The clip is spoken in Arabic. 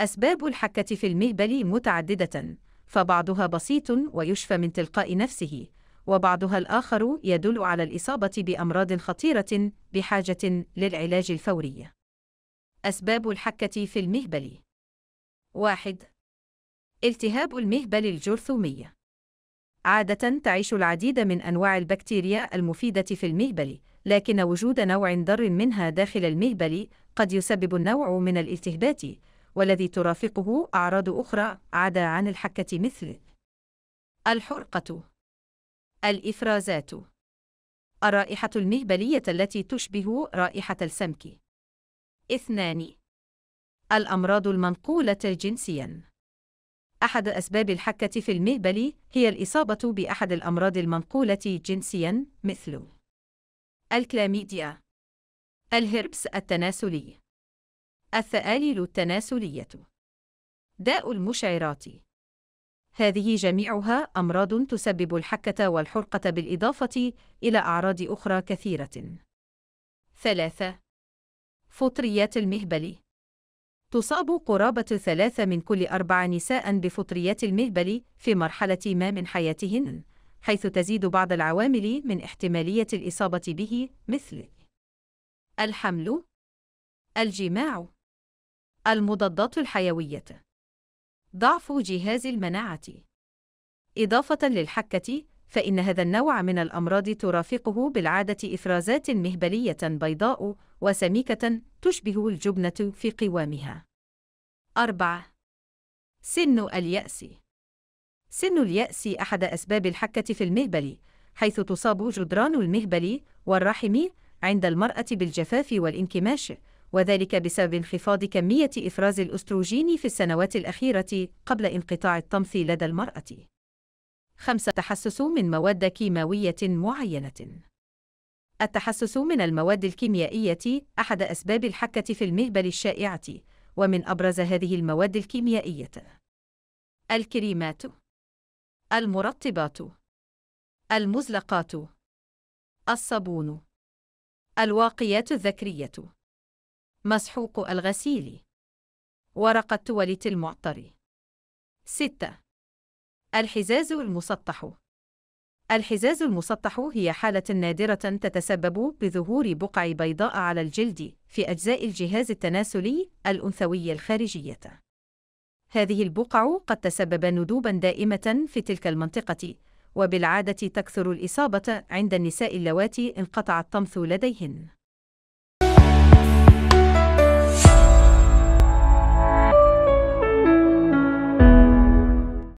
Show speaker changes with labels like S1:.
S1: أسباب الحكة في المهبل متعددة، فبعضها بسيط ويشفى من تلقاء نفسه، وبعضها الآخر يدل على الإصابة بأمراض خطيرة بحاجة للعلاج الفوري. أسباب الحكة في المهبل 1. التهاب المهبل الجرثومي عادة تعيش العديد من أنواع البكتيريا المفيدة في المهبل، لكن وجود نوع ضر منها داخل المهبل قد يسبب النوع من الالتهابات، والذي ترافقه أعراض أخرى عدا عن الحكة مثل الحرقة الإفرازات الرائحة المهبلية التي تشبه رائحة السمك اثنان الأمراض المنقولة جنسياً أحد أسباب الحكة في المهبل هي الإصابة بأحد الأمراض المنقولة جنسياً مثل الكلاميديا الهربس التناسلي الثآليل التناسلية داء المشعرات هذه جميعها أمراض تسبب الحكة والحرقة بالإضافة إلى أعراض أخرى كثيرة. 3. فطريات المهبل تصاب قرابة ثلاثة من كل أربع نساء بفطريات المهبل في مرحلة ما من حياتهن، حيث تزيد بعض العوامل من احتمالية الإصابة به مثل الحمل، الجماع، المضادات الحيوية ضعف جهاز المناعة إضافة للحكة فإن هذا النوع من الأمراض ترافقه بالعادة إفرازات مهبلية بيضاء وسميكة تشبه الجبنة في قوامها. 4. سن اليأس سن اليأس أحد أسباب الحكة في المهبل، حيث تصاب جدران المهبل والرحم عند المرأة بالجفاف والانكماش، وذلك بسبب انخفاض كمية إفراز الأستروجين في السنوات الأخيرة قبل انقطاع الطمث لدى المرأة. 5. التحسس من مواد كيماوية معينة التحسس من المواد الكيميائية أحد أسباب الحكة في المهبل الشائعة، ومن أبرز هذه المواد الكيميائية: الكريمات، المرطبات، المزلقات، الصابون، الواقيات الذكرية. مسحوق الغسيل ورق التواليت المعطر 6. الحزاز المسطح الحزاز المسطح هي حالة نادرة تتسبب بظهور بقع بيضاء على الجلد في أجزاء الجهاز التناسلي الأنثوي الخارجية. هذه البقع قد تسبب ندوبا دائمة في تلك المنطقة، وبالعادة تكثر الإصابة عند النساء اللواتي انقطع الطمث لديهن.